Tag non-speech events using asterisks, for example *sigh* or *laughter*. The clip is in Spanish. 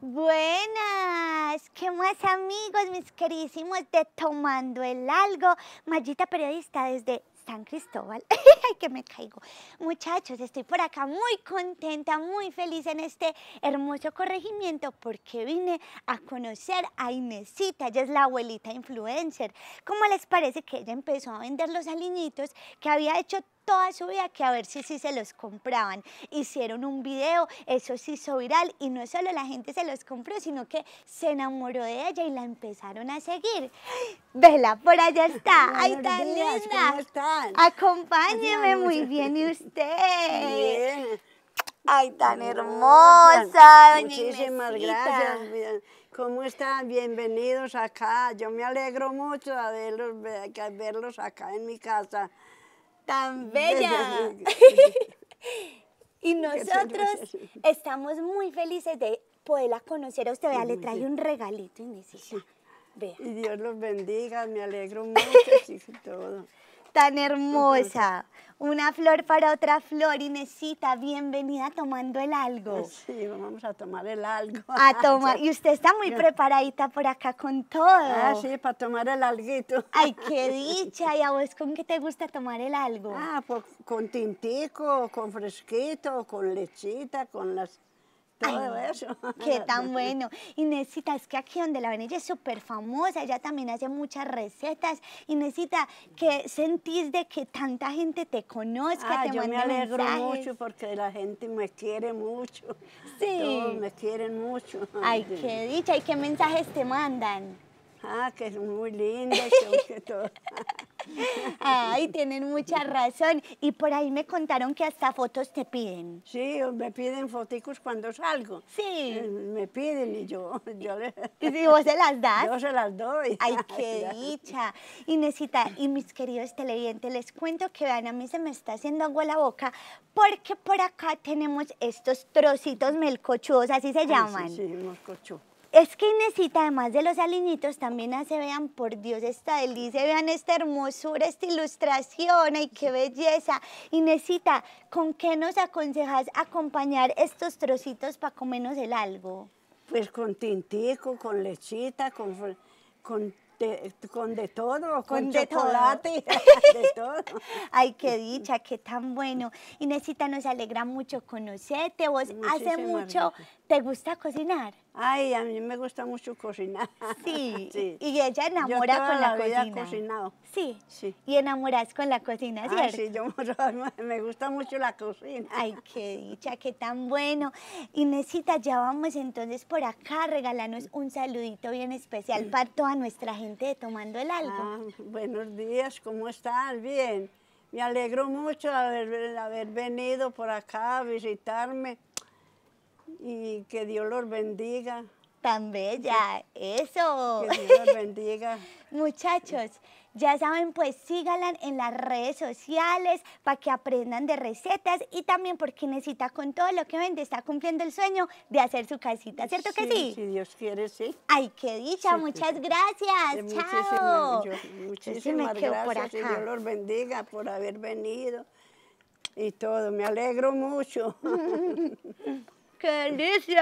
Buenas, ¿qué más amigos, mis queridísimos de Tomando el Algo? Mayita periodista desde San Cristóbal. *laughs* ¡Ay, que me caigo! Muchachos, estoy por acá muy contenta, muy feliz en este hermoso corregimiento porque vine a conocer a Inesita. Ella es la abuelita influencer. ¿Cómo les parece que ella empezó a vender los aliñitos que había hecho toda su vida que a ver si se los compraban. Hicieron un video, eso se hizo viral y no solo la gente se los compró, sino que se enamoró de ella y la empezaron a seguir. Vela, por allá está. ¡Ay, tan linda! están? Acompáñeme muy bien y usted. ¡Ay, tan hermosa! Muchísimas gracias. ¿Cómo están? Bienvenidos acá. Yo me alegro mucho de verlos, de verlos acá en mi casa tan *laughs* bella. *laughs* y nosotros estamos muy felices de poderla conocer a usted. Vea, le trae un regalito, "Sí, Vea. Y Dios los bendiga, me alegro mucho y todo. Tan hermosa una flor para otra flor. Inesita, bienvenida tomando el algo. Sí, vamos a tomar el algo. A *laughs* tomar. Y usted está muy preparadita por acá con todo. Ah, sí, para tomar el alguito. Ay, qué *laughs* dicha. ¿Y a vos con qué te gusta tomar el algo? Ah, pues, con tintico, con fresquito, con lechita, con las todo eso. *laughs* Qué tan bueno. Inesita, es que aquí donde la ven ella es súper famosa, ella también hace muchas recetas. Inesita, ¿qué sentís de que tanta gente te conozca, ah, yo me alegro mucho porque la gente me quiere mucho. Sí. me quieren mucho. *laughs* Ay, qué dicha. ¿Y qué mensajes te mandan? Ah, que es muy lindo que todo. *laughs* Ay, tienen mucha razón. Y por ahí me contaron que hasta fotos te piden. Sí, me piden foticos cuando salgo. Sí. Eh, me piden y yo, yo ¿Y si vos se las das? Yo se las doy. Ay, *laughs* qué dicha. Inesita, y mis queridos televidentes, les cuento que vean, a mí se me está haciendo agua la boca porque por acá tenemos estos trocitos melcochudos, así se llaman. sí, sí es que Inesita, además de los aliñitos, también hace, vean, por Dios, esta delicia, vean esta hermosura, esta ilustración, ¡ay, qué belleza! Inesita, ¿con qué nos aconsejas acompañar estos trocitos para comernos el algo? Pues con tintico, con lechita, con, con de, con de todo, con, de chocolate, todo. *laughs* de todo. Ay, qué dicha, qué tan bueno. Inesita, nos alegra mucho conocerte. ¿Vos hace mucho te gusta cocinar? Ay, a mí me gusta mucho cocinar. Sí, *laughs* y ella enamora con la, la cocina. cocinado. Sí. y enamoras con la cocina, ¿cierto? sí, yo *laughs* me gusta mucho la cocina. Ay, qué dicha, qué tan bueno. Inesita, ya vamos entonces por acá, regalarnos un saludito bien especial *clears throat* para toda nuestra gente de Tomando el Algo. Ah, buenos días, ¿cómo estás? Bien. Me alegro mucho haber venido por acá a visitarme. Y que Dios los bendiga. Tan bella, eso. Que Dios los bendiga. *laughs* Muchachos, ya saben, pues síganla en las redes sociales para que aprendan de recetas y también porque Necesita con todo lo que vende está cumpliendo el sueño de hacer su casita, ¿cierto que sí? Si Dios quiere, sí. Ay, qué dicha, muchas gracias, chao. Muchísimas, muchísimas gracias, Que Dios los bendiga por haber venido y todo, me alegro mucho. *laughs* condition.